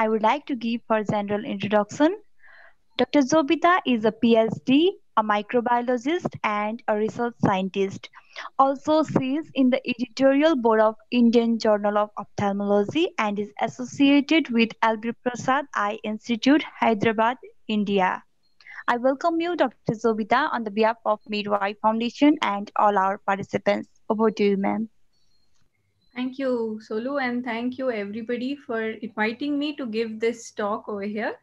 I would like to give her general introduction. Dr. Zobita is a PhD, a microbiologist, and a research scientist. Also, she is in the editorial board of Indian Journal of Ophthalmology and is associated with Albir Prasad Eye Institute, Hyderabad, India. I welcome you, Dr. Zobita, on the behalf of Midwife Foundation and all our participants. Over to you, ma'am. Thank you, Solu, and thank you everybody for inviting me to give this talk over here.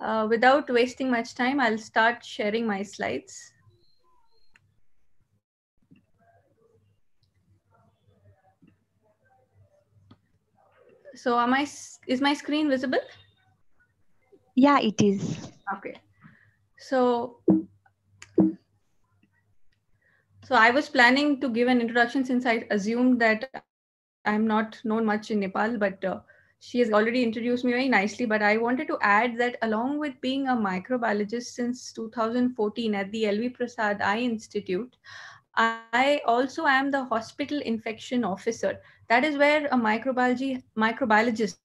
Uh, without wasting much time, I'll start sharing my slides. So am I, is my screen visible? Yeah, it is. Okay. So so I was planning to give an introduction since I assumed that I'm not known much in Nepal, but uh, she has already introduced me very nicely. But I wanted to add that along with being a microbiologist since 2014 at the LV Prasad Eye Institute, I also am the hospital infection officer. That is where a microbiology microbiologist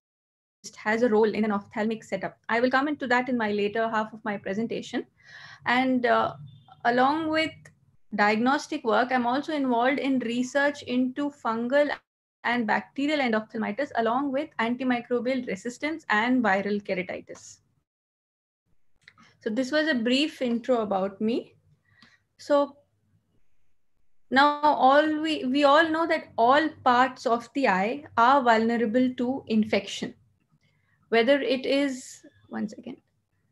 has a role in an ophthalmic setup. I will come into that in my later half of my presentation. And uh, along with diagnostic work, I'm also involved in research into fungal and bacterial endophthalmitis along with antimicrobial resistance and viral keratitis. So this was a brief intro about me. So now all we, we all know that all parts of the eye are vulnerable to infection. Whether it is, once again,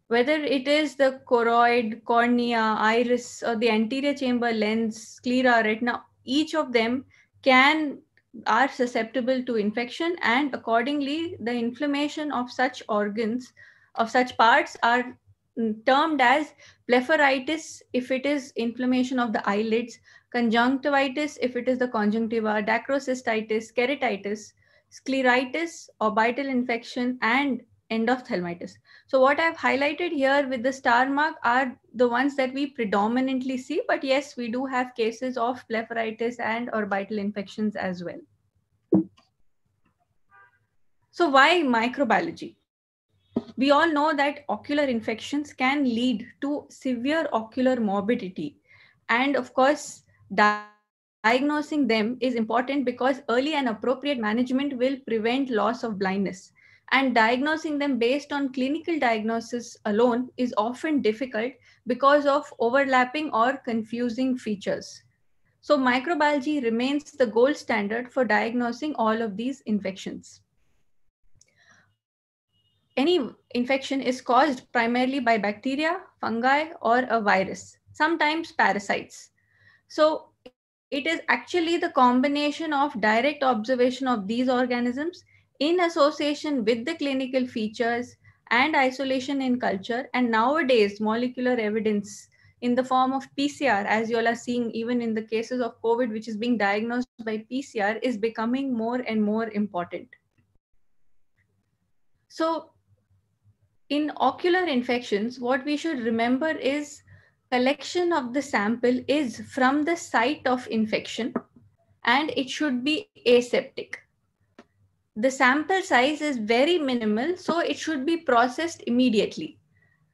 whether it is the choroid, cornea, iris, or the anterior chamber lens, sclera, retina, each of them can are susceptible to infection and accordingly the inflammation of such organs of such parts are mm, termed as blepharitis if it is inflammation of the eyelids conjunctivitis if it is the conjunctiva dacrocystitis keratitis scleritis orbital infection and endophthalmitis so what I've highlighted here with the star mark are the ones that we predominantly see, but yes, we do have cases of blepharitis and orbital infections as well. So why microbiology? We all know that ocular infections can lead to severe ocular morbidity. And of course, diagnosing them is important because early and appropriate management will prevent loss of blindness and diagnosing them based on clinical diagnosis alone is often difficult because of overlapping or confusing features. So microbiology remains the gold standard for diagnosing all of these infections. Any infection is caused primarily by bacteria, fungi, or a virus, sometimes parasites. So it is actually the combination of direct observation of these organisms in association with the clinical features and isolation in culture, and nowadays molecular evidence in the form of PCR, as you all are seeing, even in the cases of COVID, which is being diagnosed by PCR, is becoming more and more important. So, in ocular infections, what we should remember is collection of the sample is from the site of infection and it should be aseptic the sample size is very minimal, so it should be processed immediately.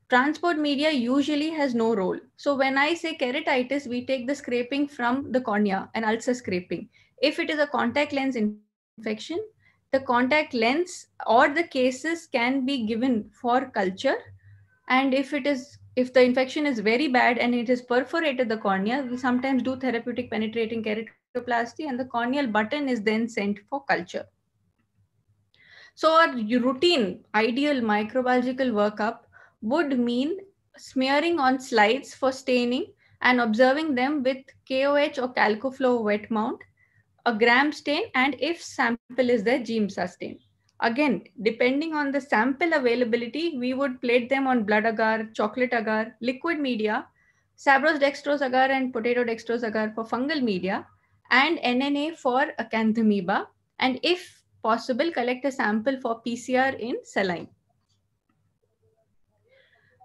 Transport media usually has no role. So when I say keratitis, we take the scraping from the cornea, an ulcer scraping. If it is a contact lens infection, the contact lens or the cases can be given for culture. And if it is if the infection is very bad and it is perforated the cornea, we sometimes do therapeutic penetrating keratoplasty and the corneal button is then sent for culture. So a routine, ideal microbiological workup would mean smearing on slides for staining and observing them with KOH or CalcoFlow wet mount, a gram stain, and if sample is there, gene stain. Again, depending on the sample availability, we would plate them on blood agar, chocolate agar, liquid media, sabros dextrose agar and potato dextrose agar for fungal media, and NNA for acanthamoeba. And if possible, collect a sample for PCR in saline.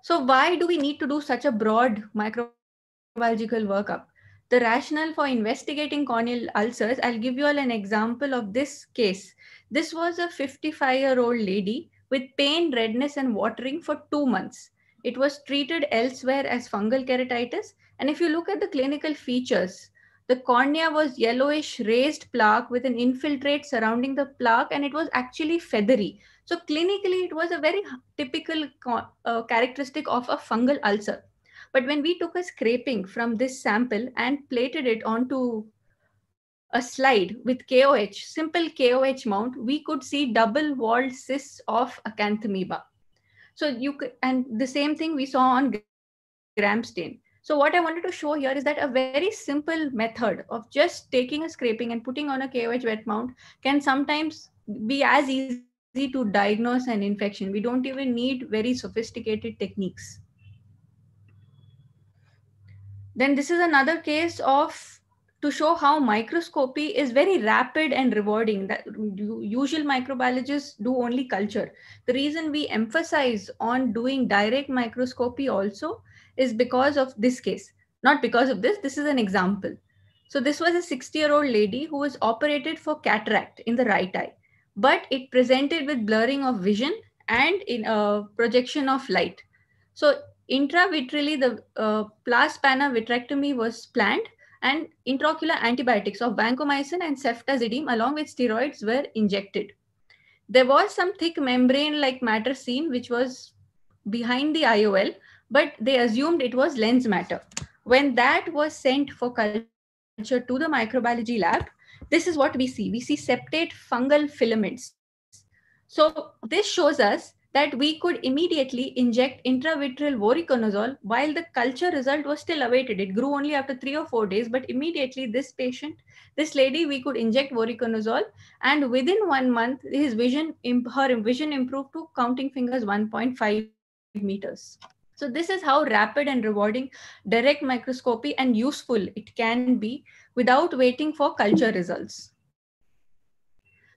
So why do we need to do such a broad microbiological workup? The rationale for investigating corneal ulcers, I'll give you all an example of this case. This was a 55-year-old lady with pain, redness, and watering for two months. It was treated elsewhere as fungal keratitis. And if you look at the clinical features, the cornea was yellowish raised plaque with an infiltrate surrounding the plaque and it was actually feathery. So clinically, it was a very typical uh, characteristic of a fungal ulcer. But when we took a scraping from this sample and plated it onto a slide with KOH, simple KOH mount, we could see double walled cysts of acanthamoeba. So you could, and the same thing we saw on gram stain. So what I wanted to show here is that a very simple method of just taking a scraping and putting on a KOH wet mount can sometimes be as easy to diagnose an infection. We don't even need very sophisticated techniques. Then this is another case of to show how microscopy is very rapid and rewarding that usual microbiologists do only culture the reason we emphasize on doing direct microscopy also is because of this case, not because of this. This is an example. So this was a 60 year old lady who was operated for cataract in the right eye, but it presented with blurring of vision and in a uh, projection of light. So intravitreally, the uh, plas vitrectomy was planned and intraocular antibiotics of vancomycin and ceftazidime along with steroids were injected. There was some thick membrane like matter seen which was behind the IOL but they assumed it was lens matter. When that was sent for culture to the microbiology lab, this is what we see. We see septate fungal filaments. So this shows us that we could immediately inject intravitreal voriconazole while the culture result was still awaited. It grew only after three or four days, but immediately this patient, this lady, we could inject voriconazole, and within one month, his vision, her vision improved to counting fingers 1.5 meters. So this is how rapid and rewarding direct microscopy and useful it can be without waiting for culture results.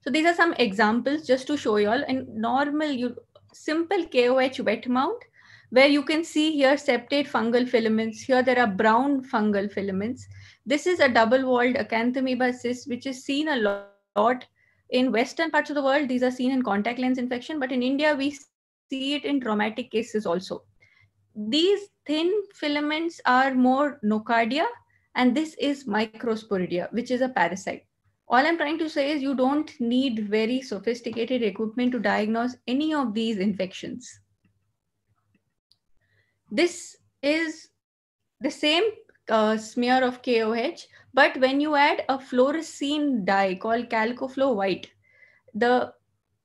So these are some examples just to show you all in normal you, simple KOH wet mount where you can see here septate fungal filaments. Here there are brown fungal filaments. This is a double-walled acanthamoeba cyst, which is seen a lot in Western parts of the world. These are seen in contact lens infection, but in India, we see it in traumatic cases also. These thin filaments are more nocardia, and this is microsporidia, which is a parasite. All I'm trying to say is you don't need very sophisticated equipment to diagnose any of these infections. This is the same uh, smear of KOH, but when you add a fluorescein dye called Calcoflow White, the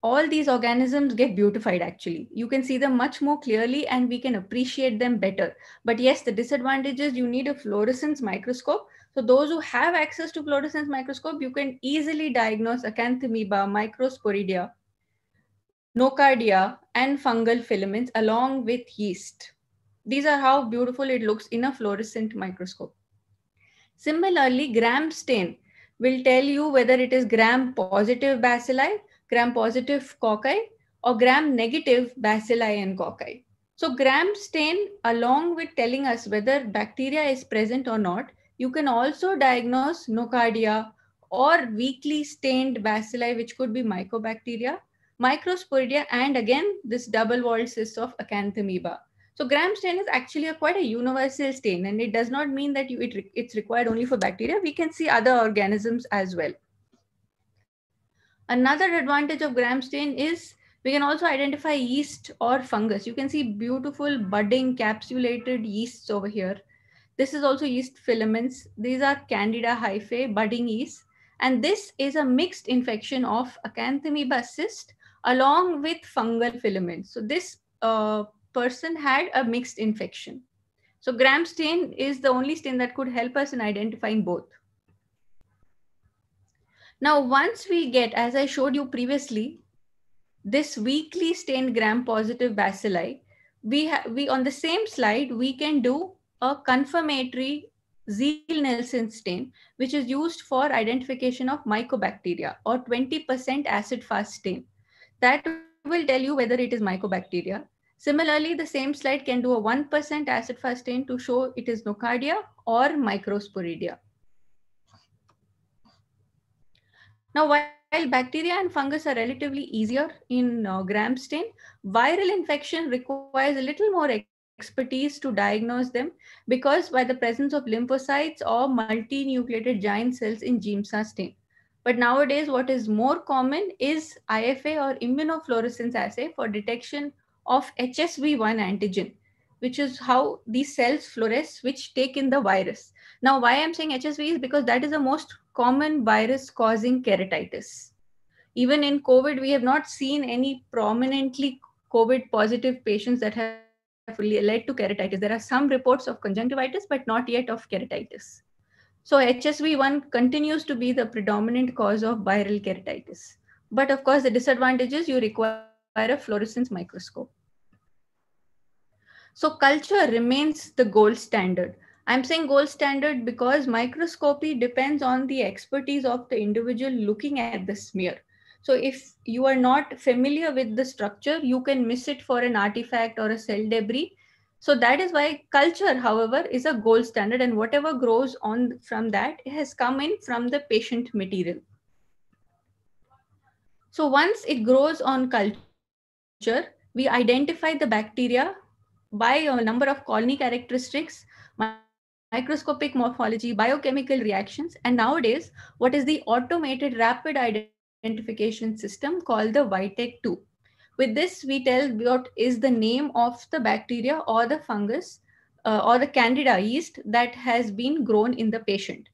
all these organisms get beautified actually you can see them much more clearly and we can appreciate them better but yes the disadvantage is you need a fluorescence microscope so those who have access to fluorescence microscope you can easily diagnose acanthamoeba microsporidia nocardia and fungal filaments along with yeast these are how beautiful it looks in a fluorescent microscope similarly gram stain will tell you whether it is gram positive bacilli gram-positive cocci or gram-negative bacilli and cocci. So gram stain, along with telling us whether bacteria is present or not, you can also diagnose nocardia or weakly stained bacilli, which could be mycobacteria, microsporidia, and again, this double-walled cyst of acanthamoeba. So gram stain is actually a quite a universal stain, and it does not mean that you, it, it's required only for bacteria. We can see other organisms as well. Another advantage of gram stain is we can also identify yeast or fungus. You can see beautiful budding capsulated yeasts over here. This is also yeast filaments. These are Candida hyphae, budding yeast. And this is a mixed infection of acanthamoeba cyst along with fungal filaments. So this uh, person had a mixed infection. So gram stain is the only stain that could help us in identifying both. Now, once we get, as I showed you previously, this weakly stained gram-positive bacilli, we, we on the same slide, we can do a confirmatory Zeal-Nelson stain, which is used for identification of mycobacteria or 20% acid-fast stain. That will tell you whether it is mycobacteria. Similarly, the same slide can do a 1% acid-fast stain to show it is nocardia or microsporidia. Now, while bacteria and fungus are relatively easier in uh, gram stain, viral infection requires a little more expertise to diagnose them because by the presence of lymphocytes or multinucleated giant cells in GMSA stain. But nowadays, what is more common is IFA or immunofluorescence assay for detection of HSV1 antigen, which is how these cells fluoresce, which take in the virus. Now, why I'm saying HSV is because that is the most common virus causing keratitis. Even in COVID, we have not seen any prominently COVID positive patients that have led to keratitis. There are some reports of conjunctivitis, but not yet of keratitis. So HSV1 continues to be the predominant cause of viral keratitis. But of course, the disadvantages you require a fluorescence microscope. So culture remains the gold standard. I'm saying gold standard because microscopy depends on the expertise of the individual looking at the smear. So if you are not familiar with the structure, you can miss it for an artifact or a cell debris. So that is why culture, however, is a gold standard and whatever grows on from that has come in from the patient material. So once it grows on culture, we identify the bacteria by a number of colony characteristics microscopic morphology, biochemical reactions, and nowadays, what is the automated rapid identification system called the YTEC2. With this, we tell what is the name of the bacteria or the fungus uh, or the candida yeast that has been grown in the patient.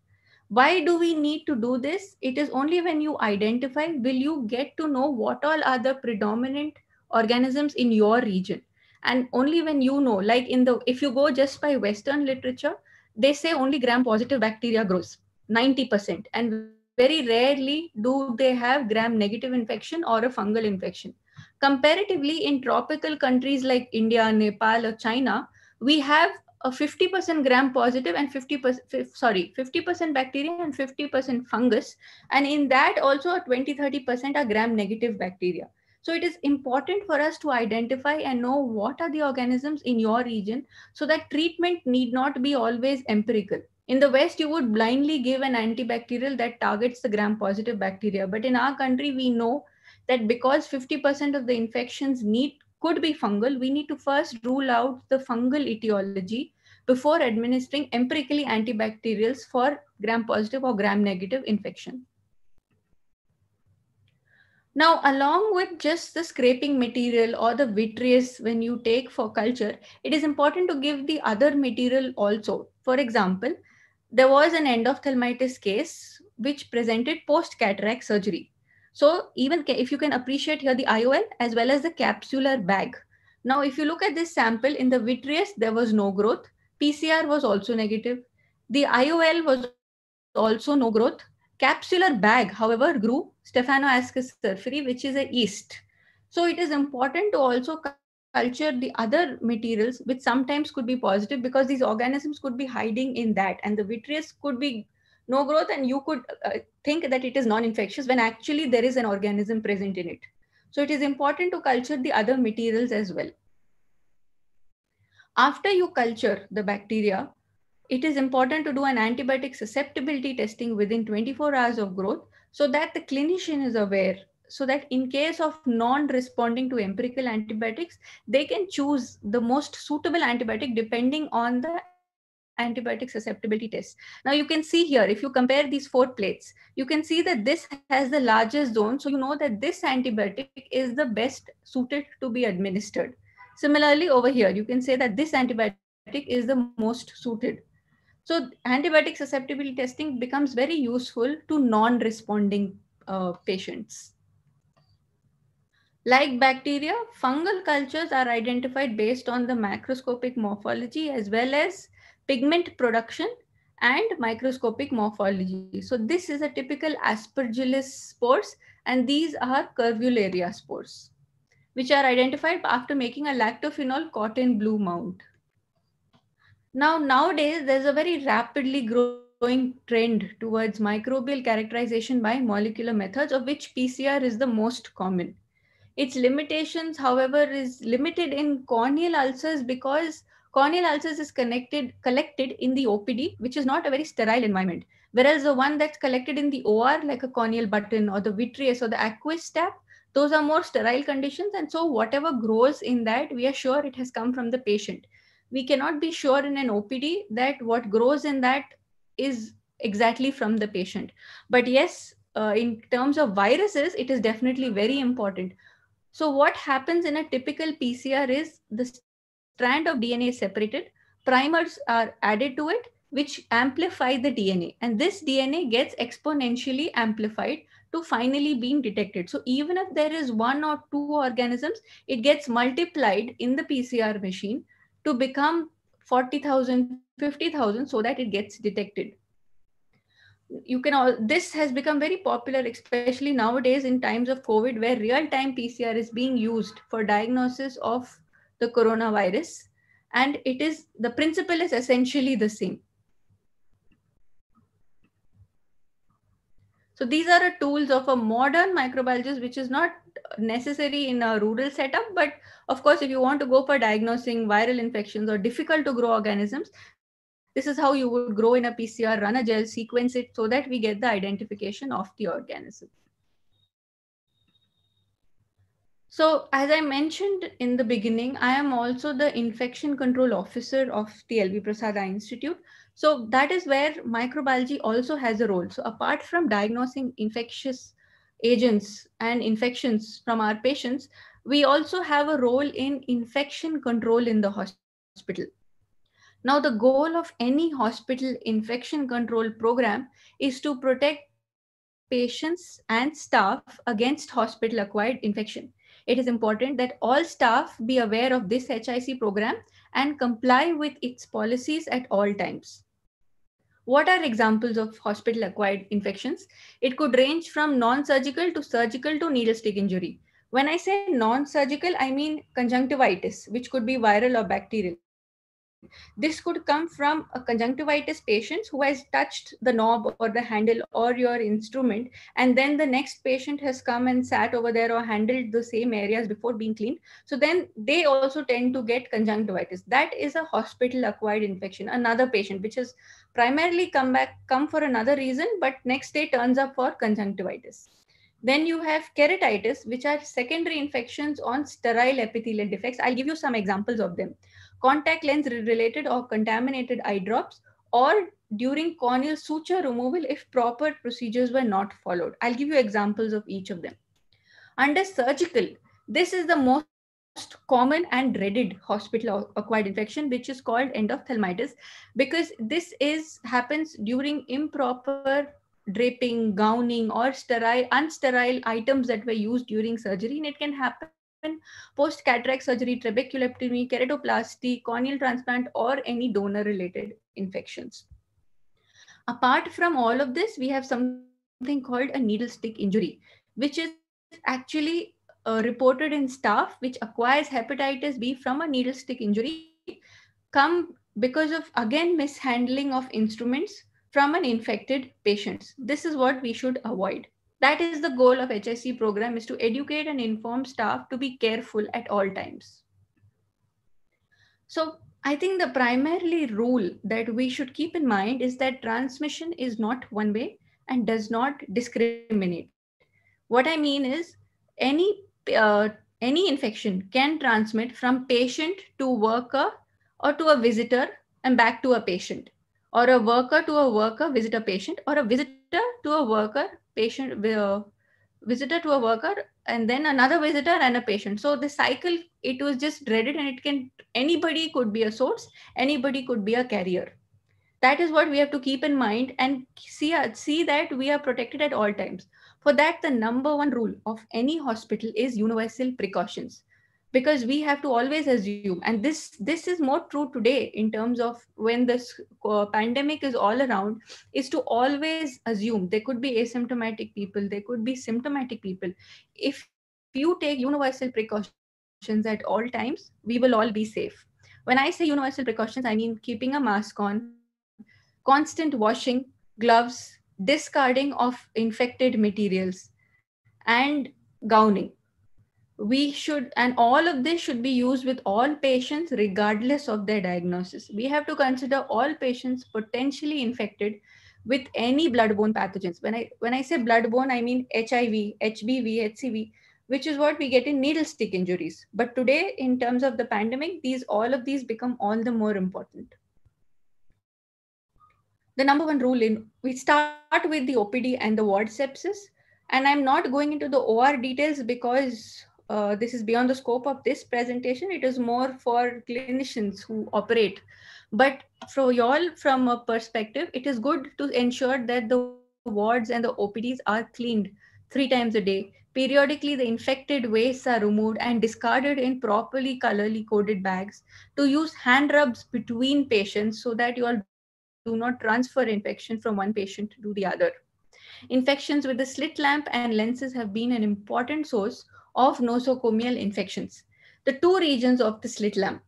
Why do we need to do this? It is only when you identify will you get to know what all are the predominant organisms in your region. And only when you know, like in the, if you go just by Western literature, they say only gram positive bacteria grows 90% and very rarely do they have gram negative infection or a fungal infection comparatively in tropical countries like india nepal or china we have a 50% gram positive and 50% sorry 50% bacteria and 50% fungus and in that also 20 30% are gram negative bacteria so it is important for us to identify and know what are the organisms in your region so that treatment need not be always empirical. In the West, you would blindly give an antibacterial that targets the gram positive bacteria. But in our country, we know that because 50% of the infections need could be fungal, we need to first rule out the fungal etiology before administering empirically antibacterials for gram positive or gram negative infection. Now, along with just the scraping material or the vitreous when you take for culture, it is important to give the other material also. For example, there was an endophthalmitis case which presented post cataract surgery. So, even if you can appreciate here the IOL as well as the capsular bag. Now, if you look at this sample in the vitreous, there was no growth. PCR was also negative. The IOL was also no growth Capsular bag, however, grew Staphylococcus cerferi, which is a yeast. So it is important to also culture the other materials, which sometimes could be positive because these organisms could be hiding in that, and the vitreous could be no growth, and you could uh, uh, think that it is non-infectious when actually there is an organism present in it. So it is important to culture the other materials as well. After you culture the bacteria, it is important to do an antibiotic susceptibility testing within 24 hours of growth so that the clinician is aware so that in case of non-responding to empirical antibiotics, they can choose the most suitable antibiotic depending on the antibiotic susceptibility test. Now you can see here, if you compare these four plates, you can see that this has the largest zone. So you know that this antibiotic is the best suited to be administered. Similarly, over here, you can say that this antibiotic is the most suited so antibiotic susceptibility testing becomes very useful to non-responding uh, patients. Like bacteria, fungal cultures are identified based on the macroscopic morphology as well as pigment production and microscopic morphology. So this is a typical aspergillus spores and these are curvularia spores, which are identified after making a lactophenol cotton blue mount. Now, nowadays, there's a very rapidly growing trend towards microbial characterization by molecular methods, of which PCR is the most common. Its limitations, however, is limited in corneal ulcers because corneal ulcers is connected collected in the OPD, which is not a very sterile environment. Whereas the one that's collected in the OR, like a corneal button or the vitreous or the aqueous tap, those are more sterile conditions. And so whatever grows in that, we are sure it has come from the patient we cannot be sure in an OPD that what grows in that is exactly from the patient. But yes, uh, in terms of viruses, it is definitely very important. So, what happens in a typical PCR is the strand of DNA is separated, primers are added to it, which amplify the DNA. And this DNA gets exponentially amplified to finally being detected. So even if there is one or two organisms, it gets multiplied in the PCR machine to become 40,000, 50,000 so that it gets detected. You can all, this has become very popular, especially nowadays in times of COVID, where real time PCR is being used for diagnosis of the coronavirus. And it is, the principle is essentially the same. So these are the tools of a modern microbiologist, which is not necessary in a rural setup. But of course, if you want to go for diagnosing viral infections or difficult to grow organisms, this is how you would grow in a PCR, run a gel, sequence it so that we get the identification of the organism. So as I mentioned in the beginning, I am also the infection control officer of the LB Prasada Institute. So that is where microbiology also has a role. So apart from diagnosing infectious agents and infections from our patients, we also have a role in infection control in the hospital. Now, the goal of any hospital infection control program is to protect patients and staff against hospital acquired infection. It is important that all staff be aware of this HIC program and comply with its policies at all times. What are examples of hospital acquired infections? It could range from non surgical to surgical to needle stick injury. When I say non surgical, I mean conjunctivitis, which could be viral or bacterial. This could come from a conjunctivitis patient who has touched the knob or the handle or your instrument, and then the next patient has come and sat over there or handled the same areas before being cleaned. So then they also tend to get conjunctivitis. That is a hospital acquired infection, another patient, which has primarily come back, come for another reason, but next day turns up for conjunctivitis. Then you have keratitis, which are secondary infections on sterile epithelial defects. I'll give you some examples of them contact lens related or contaminated eye drops, or during corneal suture removal if proper procedures were not followed. I'll give you examples of each of them. Under surgical, this is the most common and dreaded hospital acquired infection which is called endophthalmitis because this is happens during improper draping gowning or sterile unsterile items that were used during surgery and it can happen post cataract surgery, trabeculectomy, keratoplasty, corneal transplant, or any donor related infections. Apart from all of this, we have something called a needle stick injury, which is actually uh, reported in staff which acquires hepatitis B from a needle stick injury come because of again mishandling of instruments from an infected patient. This is what we should avoid. That is the goal of HSC program is to educate and inform staff to be careful at all times. So I think the primarily rule that we should keep in mind is that transmission is not one way and does not discriminate. What I mean is any uh, any infection can transmit from patient to worker or to a visitor and back to a patient or a worker to a worker visitor patient or a visitor to a worker patient uh, visitor to a worker and then another visitor and a patient so the cycle it was just dreaded and it can anybody could be a source anybody could be a carrier that is what we have to keep in mind and see uh, see that we are protected at all times for that the number one rule of any hospital is universal precautions because we have to always assume and this this is more true today in terms of when this uh, pandemic is all around is to always assume there could be asymptomatic people there could be symptomatic people if you take universal precautions at all times we will all be safe when i say universal precautions i mean keeping a mask on constant washing gloves discarding of infected materials and gowning we should and all of this should be used with all patients regardless of their diagnosis we have to consider all patients potentially infected with any bloodborne pathogens when i when i say bloodborne i mean hiv hbv hcv which is what we get in needle stick injuries but today in terms of the pandemic these all of these become all the more important the number one rule in we start with the opd and the ward sepsis and i'm not going into the or details because uh, this is beyond the scope of this presentation. It is more for clinicians who operate. But for y'all, from a perspective, it is good to ensure that the wards and the OPDs are cleaned three times a day. Periodically, the infected wastes are removed and discarded in properly colorly coded bags. To use hand rubs between patients so that you all do not transfer infection from one patient to the other. Infections with the slit lamp and lenses have been an important source of nosocomial infections, the two regions of the slit lamp,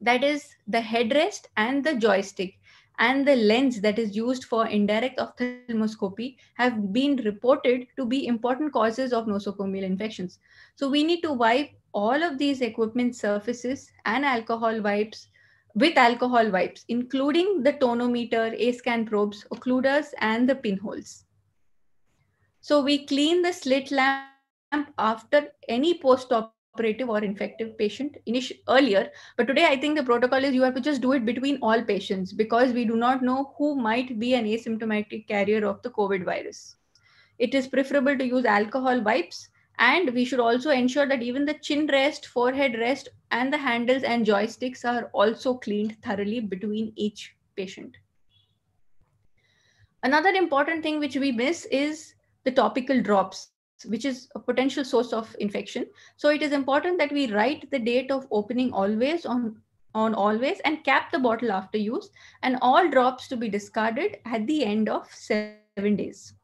that is the headrest and the joystick and the lens that is used for indirect ophthalmoscopy have been reported to be important causes of nosocomial infections. So we need to wipe all of these equipment surfaces and alcohol wipes with alcohol wipes, including the tonometer, A-scan probes, occluders, and the pinholes. So we clean the slit lamp after any post operative or infective patient earlier but today i think the protocol is you have to just do it between all patients because we do not know who might be an asymptomatic carrier of the covid virus it is preferable to use alcohol wipes and we should also ensure that even the chin rest forehead rest and the handles and joysticks are also cleaned thoroughly between each patient another important thing which we miss is the topical drops which is a potential source of infection. So it is important that we write the date of opening always on, on always and cap the bottle after use and all drops to be discarded at the end of seven days.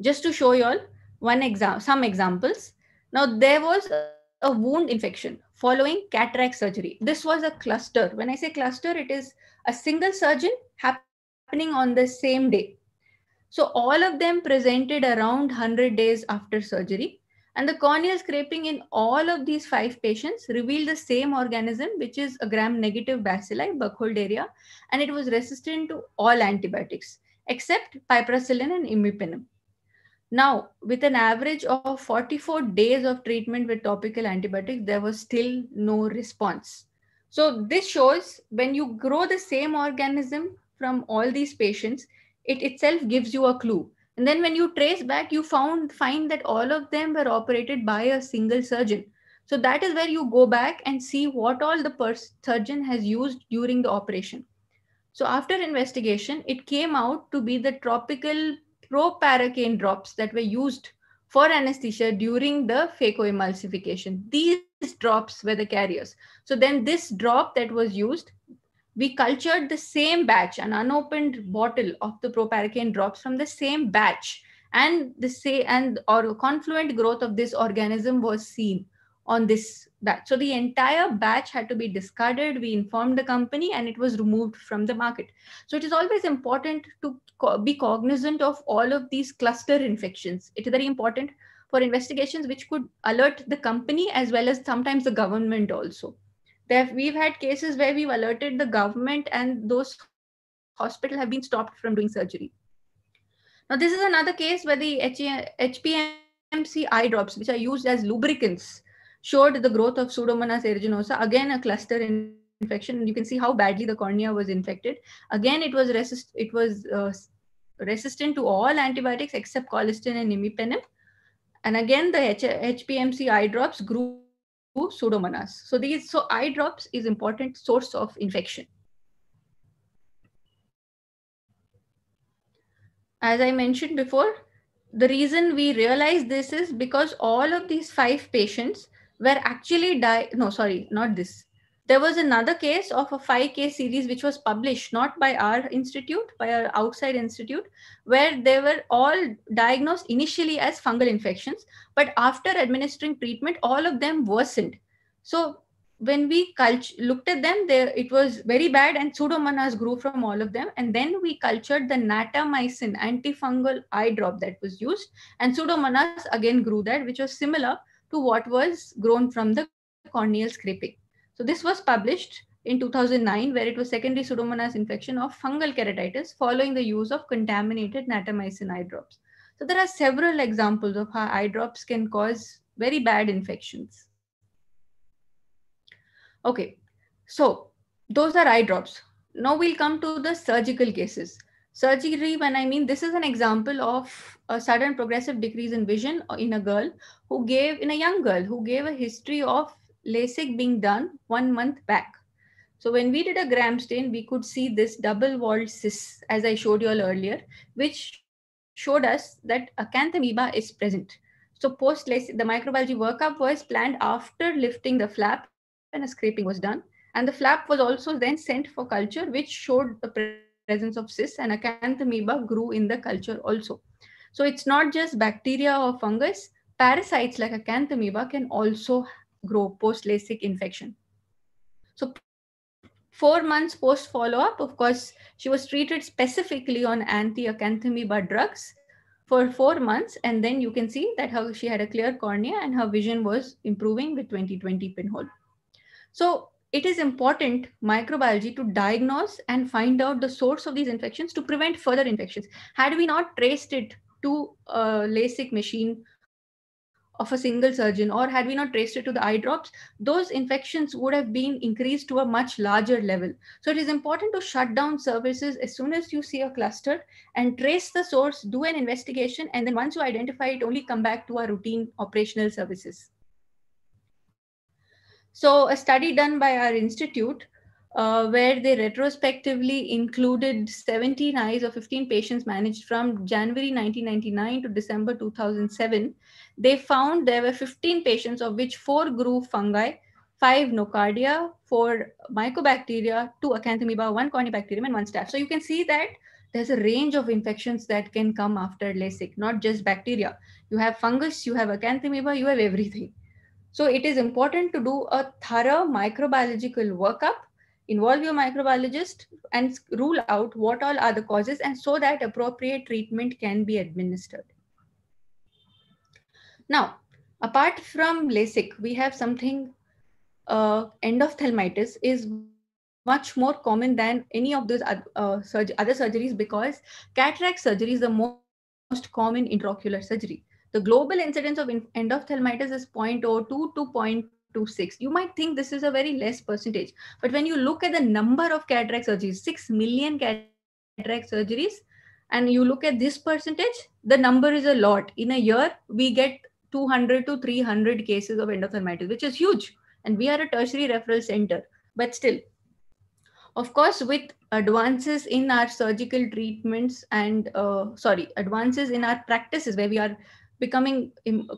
Just to show you all one exam some examples. Now there was a wound infection following cataract surgery. This was a cluster. When I say cluster, it is a single surgeon happening on the same day. So all of them presented around 100 days after surgery. And the corneal scraping in all of these five patients revealed the same organism, which is a gram-negative bacilli, Burkholderia, and it was resistant to all antibiotics except piperacillin and imipenem. Now, with an average of 44 days of treatment with topical antibiotics, there was still no response. So this shows when you grow the same organism from all these patients, it itself gives you a clue and then when you trace back you found find that all of them were operated by a single surgeon so that is where you go back and see what all the pers- surgeon has used during the operation so after investigation it came out to be the tropical proparacaine drops that were used for anesthesia during the emulsification. These drops were the carriers. So then this drop that was used we cultured the same batch, an unopened bottle of the proparacaine drops from the same batch, and the say and or confluent growth of this organism was seen on this batch. So the entire batch had to be discarded. We informed the company, and it was removed from the market. So it is always important to co- be cognizant of all of these cluster infections. It is very important for investigations which could alert the company as well as sometimes the government also we've had cases where we've alerted the government and those hospital have been stopped from doing surgery. Now, this is another case where the HPMC eye drops, which are used as lubricants, showed the growth of Pseudomonas aeruginosa, again a cluster in infection. And you can see how badly the cornea was infected. Again, it was, resist it was uh, resistant to all antibiotics except colistin and imipenem. And again, the H HPMC eye drops grew pseudomonas. So these, so eye drops is important source of infection. As I mentioned before, the reason we realize this is because all of these five patients were actually di no sorry not this there was another case of a five case series which was published not by our institute, by our outside institute, where they were all diagnosed initially as fungal infections, but after administering treatment, all of them worsened. So when we looked at them, they, it was very bad, and pseudomonas grew from all of them. And then we cultured the natamycin antifungal eye drop that was used, and pseudomonas again grew that, which was similar to what was grown from the corneal scraping. So this was published in 2009, where it was secondary pseudomonas infection of fungal keratitis following the use of contaminated natamycin eye drops. So there are several examples of how eye drops can cause very bad infections. Okay, so those are eye drops. Now we'll come to the surgical cases. Surgery, when I mean, this is an example of a sudden progressive decrease in vision in a girl who gave, in a young girl who gave a history of LASIK being done one month back. So when we did a gram stain, we could see this double walled cyst, as I showed you all earlier, which showed us that acanthamoeba is present. So post LASIK, the microbiology workup was planned after lifting the flap and a scraping was done. And the flap was also then sent for culture, which showed the presence of cysts and acanthamoeba grew in the culture also. So it's not just bacteria or fungus, parasites like acanthamoeba can also grow post LASIK infection. So four months post follow-up, of course, she was treated specifically on anti-acanthamoeba drugs for four months. And then you can see that her, she had a clear cornea and her vision was improving with 2020 pinhole. So it is important microbiology to diagnose and find out the source of these infections to prevent further infections. Had we not traced it to a LASIK machine of a single surgeon or had we not traced it to the eye drops, those infections would have been increased to a much larger level. So it is important to shut down services as soon as you see a cluster and trace the source, do an investigation, and then once you identify it, only come back to our routine operational services. So a study done by our institute uh, where they retrospectively included 17 eyes of 15 patients managed from January 1999 to December 2007. They found there were 15 patients, of which four grew fungi, five nocardia, four mycobacteria, two acanthamoeba, one cornibacterium, and one staph. So you can see that there's a range of infections that can come after LASIK, not just bacteria. You have fungus, you have acanthamoeba, you have everything. So it is important to do a thorough microbiological workup involve your microbiologist and rule out what all are the causes and so that appropriate treatment can be administered. Now, apart from LASIK, we have something, uh, endophthalmitis is much more common than any of those uh, other surgeries because cataract surgery is the most common intraocular surgery. The global incidence of endophthalmitis is 0.02 to 0 you might think this is a very less percentage, but when you look at the number of cataract surgeries, 6 million cataract surgeries, and you look at this percentage, the number is a lot. In a year, we get 200 to 300 cases of endophthalmitis, which is huge. And we are a tertiary referral center, but still. Of course, with advances in our surgical treatments and, uh, sorry, advances in our practices where we are becoming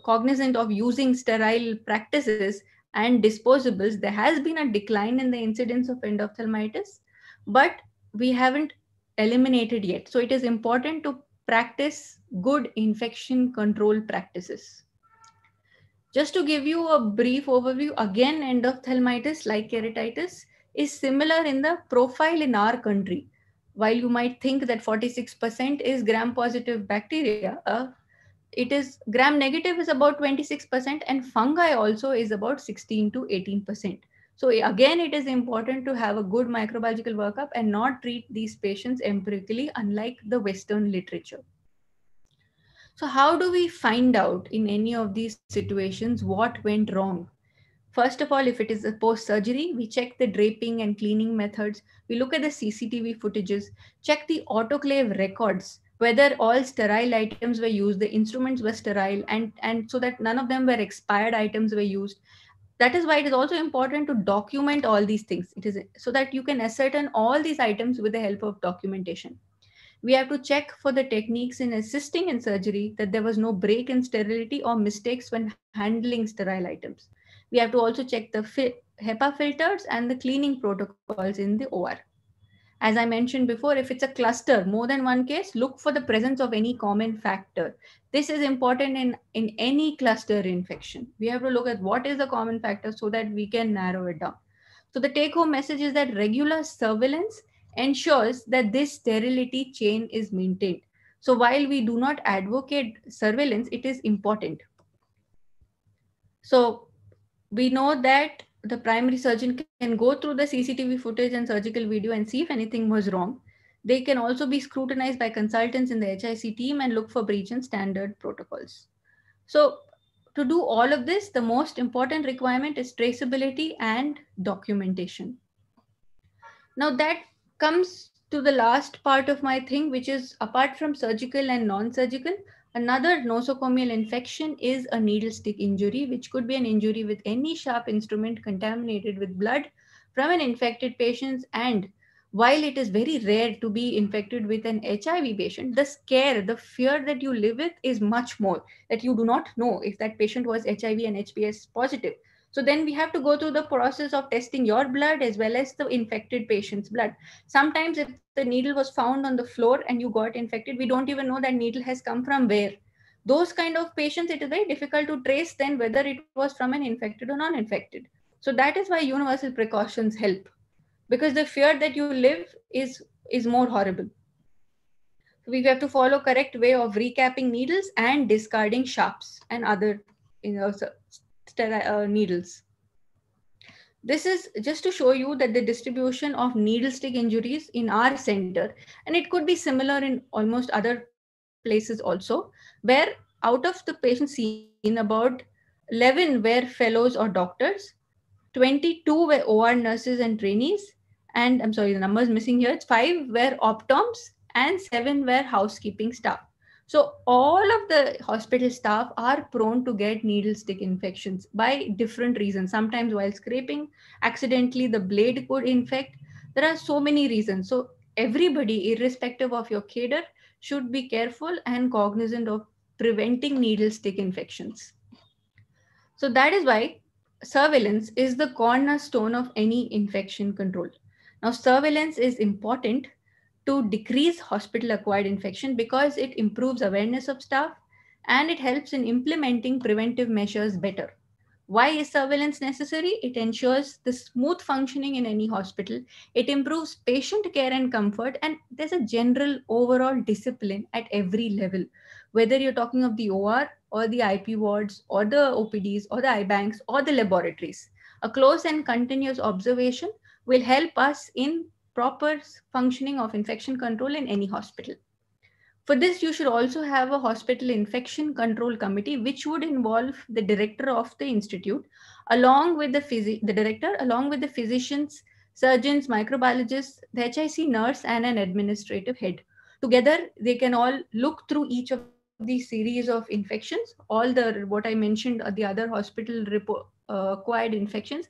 cognizant of using sterile practices, and disposables, there has been a decline in the incidence of endophthalmitis, but we haven't eliminated yet. So it is important to practice good infection control practices. Just to give you a brief overview, again, endophthalmitis, like keratitis, is similar in the profile in our country. While you might think that 46% is gram positive bacteria, a it is gram negative is about 26% and fungi also is about 16 to 18%. So again, it is important to have a good microbiological workup and not treat these patients empirically, unlike the Western literature. So how do we find out in any of these situations what went wrong? First of all, if it is a post-surgery, we check the draping and cleaning methods. We look at the CCTV footages, check the autoclave records whether all sterile items were used, the instruments were sterile, and, and so that none of them were expired items were used. That is why it is also important to document all these things. It is so that you can ascertain all these items with the help of documentation. We have to check for the techniques in assisting in surgery that there was no break in sterility or mistakes when handling sterile items. We have to also check the fi HEPA filters and the cleaning protocols in the OR as I mentioned before, if it's a cluster, more than one case, look for the presence of any common factor. This is important in, in any cluster infection. We have to look at what is the common factor so that we can narrow it down. So the take home message is that regular surveillance ensures that this sterility chain is maintained. So while we do not advocate surveillance, it is important. So we know that the primary surgeon can go through the CCTV footage and surgical video and see if anything was wrong. They can also be scrutinized by consultants in the HIC team and look for breach in standard protocols. So to do all of this, the most important requirement is traceability and documentation. Now that comes to the last part of my thing, which is apart from surgical and non-surgical, Another nosocomial infection is a needle stick injury, which could be an injury with any sharp instrument contaminated with blood from an infected patient. And while it is very rare to be infected with an HIV patient, the scare, the fear that you live with is much more that you do not know if that patient was HIV and HPS positive. So then we have to go through the process of testing your blood as well as the infected patient's blood. Sometimes if the needle was found on the floor and you got infected, we don't even know that needle has come from where. Those kind of patients, it is very difficult to trace then whether it was from an infected or non-infected. So that is why universal precautions help because the fear that you live is, is more horrible we have to follow correct way of recapping needles and discarding sharps and other you know, uh, needles. This is just to show you that the distribution of needle stick injuries in our center, and it could be similar in almost other places also, where out of the patients seen, about 11 were fellows or doctors, 22 were OR nurses and trainees, and I'm sorry, the number's missing here, It's five were optoms, and seven were housekeeping staff. So all of the hospital staff are prone to get needle stick infections by different reasons. Sometimes while scraping, accidentally the blade could infect. There are so many reasons. So everybody, irrespective of your cadre, should be careful and cognizant of preventing needle stick infections. So that is why surveillance is the cornerstone of any infection control. Now surveillance is important to decrease hospital acquired infection because it improves awareness of staff and it helps in implementing preventive measures better. Why is surveillance necessary? It ensures the smooth functioning in any hospital. It improves patient care and comfort. And there's a general overall discipline at every level, whether you're talking of the OR or the IP wards or the OPDs or the IBanks or the laboratories. A close and continuous observation will help us in proper functioning of infection control in any hospital. For this, you should also have a hospital infection control committee, which would involve the director of the institute, along with the, phys- the director, along with the physicians, surgeons, microbiologists, the HIC nurse, and an administrative head. Together, they can all look through each of these series of infections, all the what I mentioned, the other hospital report, uh, acquired infections,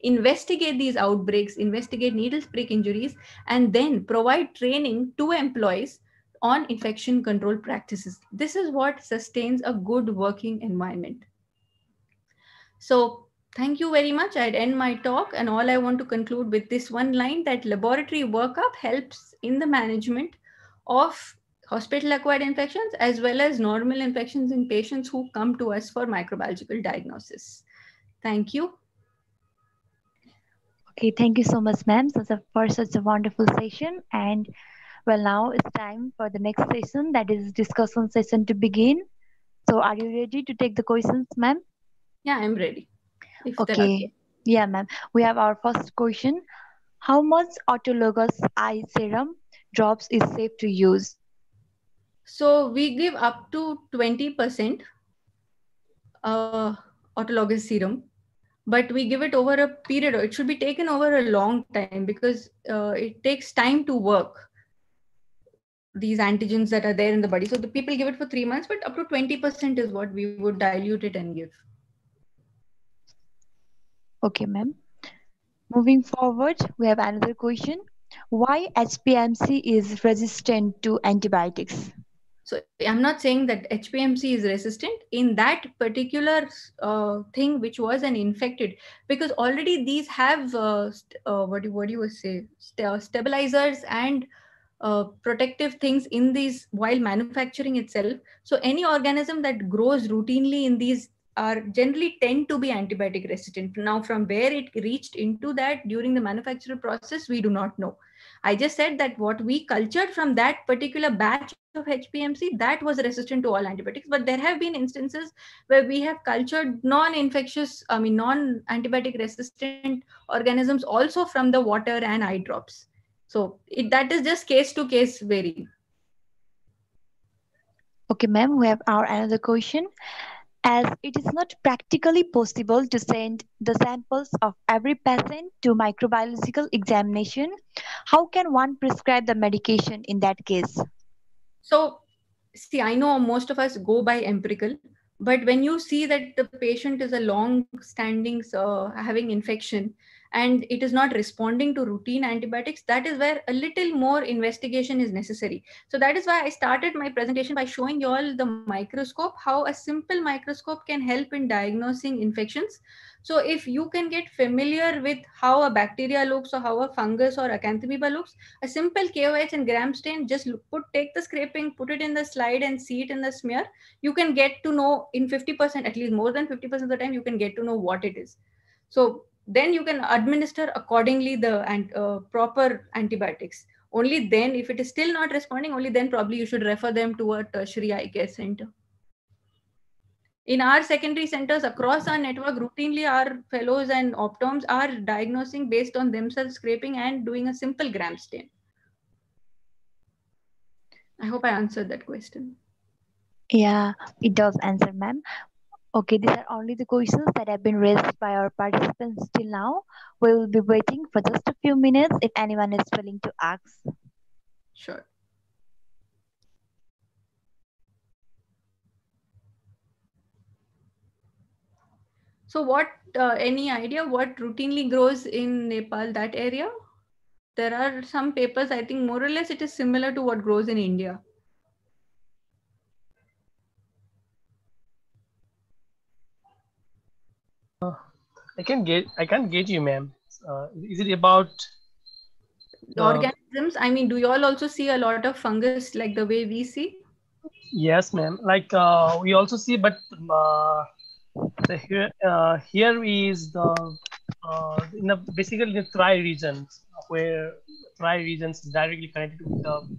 investigate these outbreaks, investigate needle prick injuries, and then provide training to employees on infection control practices. This is what sustains a good working environment. So thank you very much. I'd end my talk and all I want to conclude with this one line that laboratory workup helps in the management of hospital acquired infections as well as normal infections in patients who come to us for microbiological diagnosis. Thank you. Okay, thank you so much, ma'am, for such a wonderful session. And well, now it's time for the next session, that is discussion session to begin. So are you ready to take the questions, ma'am? Yeah, I'm ready. okay. Yeah, ma'am. We have our first question. How much autologous eye serum drops is safe to use? So we give up to 20% uh, autologous serum but we give it over a period or it should be taken over a long time because uh, it takes time to work these antigens that are there in the body so the people give it for 3 months but up to 20% is what we would dilute it and give okay ma'am moving forward we have another question why hpmc is resistant to antibiotics so I'm not saying that HPMC is resistant in that particular uh, thing, which was an infected, because already these have uh, uh, what do what do you say st uh, stabilizers and uh, protective things in these while manufacturing itself. So any organism that grows routinely in these are generally tend to be antibiotic resistant. Now, from where it reached into that during the manufacturing process, we do not know. I just said that what we cultured from that particular batch of HPMC that was resistant to all antibiotics. But there have been instances where we have cultured non-infectious, I mean, non-antibiotic resistant organisms also from the water and eye drops. So it, that is just case to case varying. Okay, ma'am, we have our another question as it is not practically possible to send the samples of every patient to microbiological examination, how can one prescribe the medication in that case? So, see, I know most of us go by empirical, but when you see that the patient is a long standing, uh, having infection, and it is not responding to routine antibiotics, that is where a little more investigation is necessary. So that is why I started my presentation by showing you all the microscope, how a simple microscope can help in diagnosing infections. So if you can get familiar with how a bacteria looks or how a fungus or acanthamoeba looks, a simple KOH and gram stain, just look, put take the scraping, put it in the slide and see it in the smear. You can get to know in 50%, at least more than 50% of the time, you can get to know what it is. So then you can administer accordingly the and uh, proper antibiotics only then if it is still not responding only then probably you should refer them to a tertiary eye care center in our secondary centers across our network routinely our fellows and optoms are diagnosing based on themselves scraping and doing a simple gram stain i hope i answered that question yeah it does answer ma'am Okay, these are only the questions that have been raised by our participants till now. We will be waiting for just a few minutes if anyone is willing to ask. Sure. So what, uh, any idea what routinely grows in Nepal, that area? There are some papers, I think more or less it is similar to what grows in India. I can get I can't get you, ma'am. Uh, is it about uh, organisms? I mean, do you all also see a lot of fungus like the way we see? Yes, ma'am. Like uh, we also see, but uh, the, here uh, here is the uh, in the basically the tri regions where tri regions is directly connected with the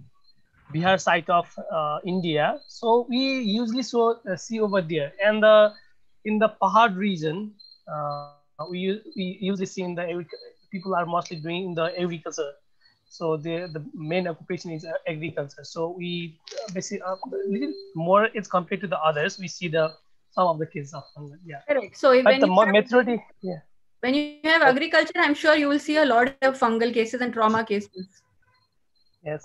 Bihar side of India. So we usually so, see over there, and in the Pahad region. Uh, uh, we, we usually see in the people are mostly doing the agriculture. So the, the main occupation is uh, agriculture. So we uh, basically uh, little more it's compared to the others. We see the some of the kids of um, yeah. Correct. So if the more maturity, yeah. When you have agriculture, I'm sure you will see a lot of fungal cases and trauma cases. Yes.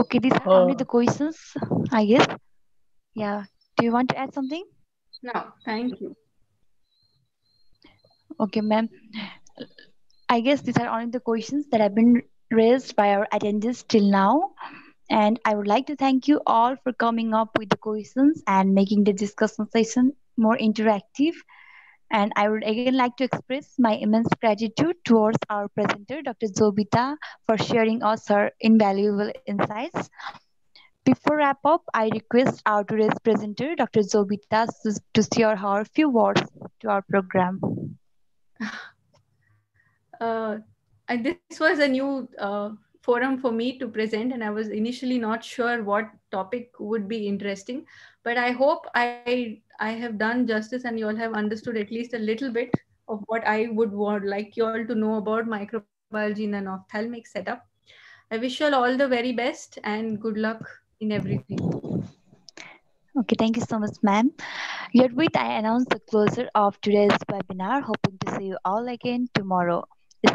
Okay, these are only the uh. questions, I guess. Yeah. Do you want to add something? No, thank you. Okay, ma'am. I guess these are only the questions that have been raised by our attendees till now. And I would like to thank you all for coming up with the questions and making the discussion session more interactive. And I would again like to express my immense gratitude towards our presenter, Dr. Zobita, for sharing us her invaluable insights. Before wrap up, I request our today's presenter, Dr. Zobita, to share her few words to our program. Uh, and this was a new uh forum for me to present and i was initially not sure what topic would be interesting but i hope i i have done justice and you all have understood at least a little bit of what i would want like you all to know about microbiology in an ophthalmic setup i wish you all all the very best and good luck in everything Okay, thank you so much, ma'am. Yet with I announce the closure of today's webinar, hoping to see you all again tomorrow.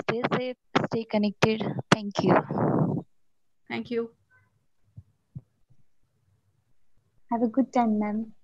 Stay safe stay connected. Thank you. Thank you. Have a good time, ma'am.